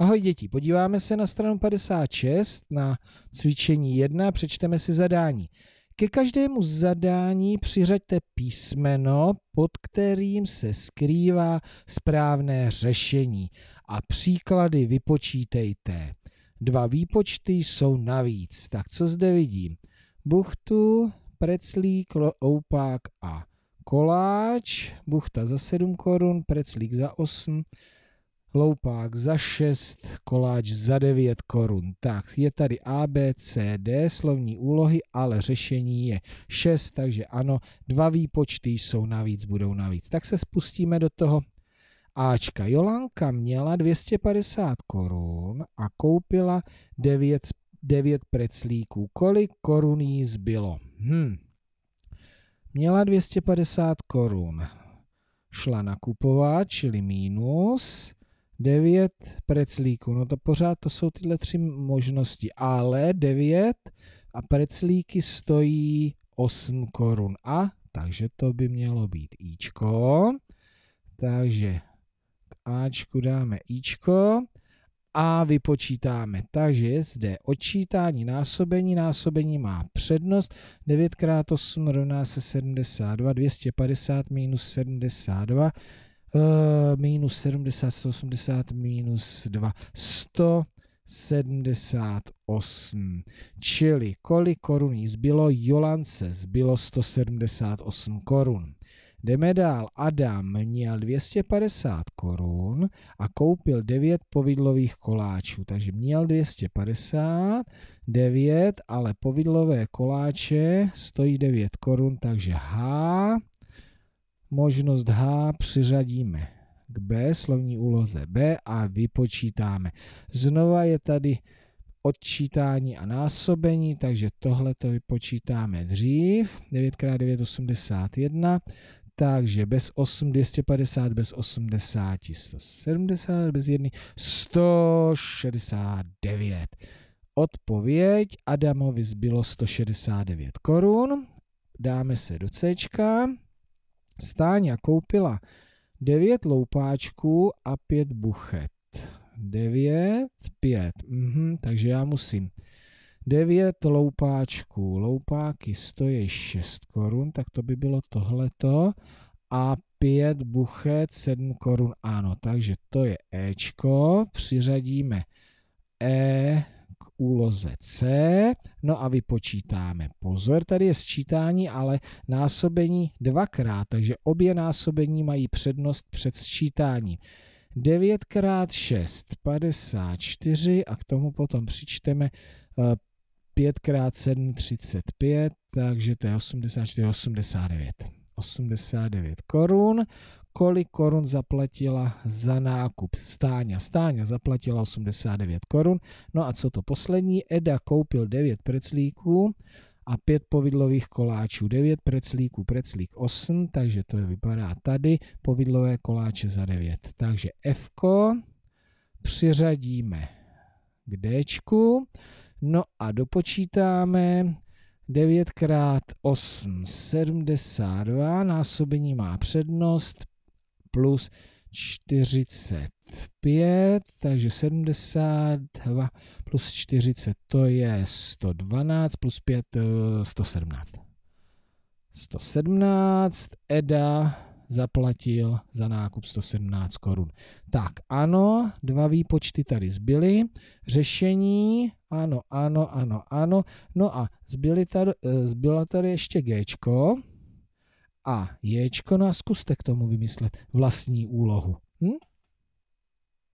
Ahoj děti, podíváme se na stranu 56 na cvičení 1, přečteme si zadání. Ke každému zadání přiřaďte písmeno, pod kterým se skrývá správné řešení a příklady vypočítejte. Dva výpočty jsou navíc, tak co zde vidím? Buchtu, preclík, loupák a koláč, buchta za 7 korun, preclík za 8 korun Loupák za 6, koláč za 9 korun. Tak, je tady A, B, C, D, slovní úlohy, ale řešení je 6, takže ano, dva výpočty jsou navíc, budou navíc. Tak se spustíme do toho Ačka. Jolanka měla 250 korun a koupila 9, 9 preclíků. Kolik korun jí zbylo? Hm. Měla 250 korun. Šla nakupovat, čili mínus 9 preclíků. No to pořád to jsou tyhle tři možnosti, ale 9 a preclíky stojí 8 korun. A takže to by mělo být Ičko. Takže k Ačku dáme Ičko a vypočítáme. Takže zde odčítání násobení. Násobení má přednost. 9 x 8 rovná se 72. 250 minus 72 Eh, minus 70, 180, minus 2, 178. Čili kolik korun jí zbylo? Jolance zbylo 178 korun. Jdeme dál. Adam měl 250 korun a koupil 9 povidlových koláčů. Takže měl 250, 9, ale povidlové koláče stojí 9 korun, takže H možnost H přiřadíme k B, slovní úloze B a vypočítáme. Znova je tady odčítání a násobení, takže tohle to vypočítáme dřív. 9x9 81, takže bez 8 250, bez 80 170, bez 1 169. Odpověď Adamovi zbylo 169 korun. Dáme se do c. Stáňa koupila 9 loupáčků a 5 buchet. 9, 5. Mhm, takže já musím 9 loupáčků. Loupáky stojí 6 korun, tak to by bylo tohleto. A 5 buchet 7 korun. Ano, takže to je Ečko. Přiřadíme E k úloze C No a vypočítáme. Pozor, tady je sčítání, ale násobení dvakrát, takže obě násobení mají přednost před sčítáním. 9 x 6, 54 a k tomu potom přičteme 5 x 7, 35, takže to je 84, 89. 89 korun kolik korun zaplatila za nákup Stáňa. Stáňa zaplatila 89 korun. No a co to poslední? Eda koupil 9 preclíků a 5 povidlových koláčů. 9 preclíků, preclík 8, takže to vypadá tady. Povidlové koláče za 9. Takže F přiřadíme k D. No a dopočítáme 9 x 8, 72, násobení má přednost, plus 45, takže 72 plus 40 to je 112 plus 5 117. 117 EDA zaplatil za nákup 117 korun. Tak ano, dva výpočty tady zbyly. Řešení, ano, ano, ano, ano. No a zbyly tady, eh, zbyla tady ještě Gčko a ječko no a zkuste k tomu vymyslet vlastní úlohu. Hm?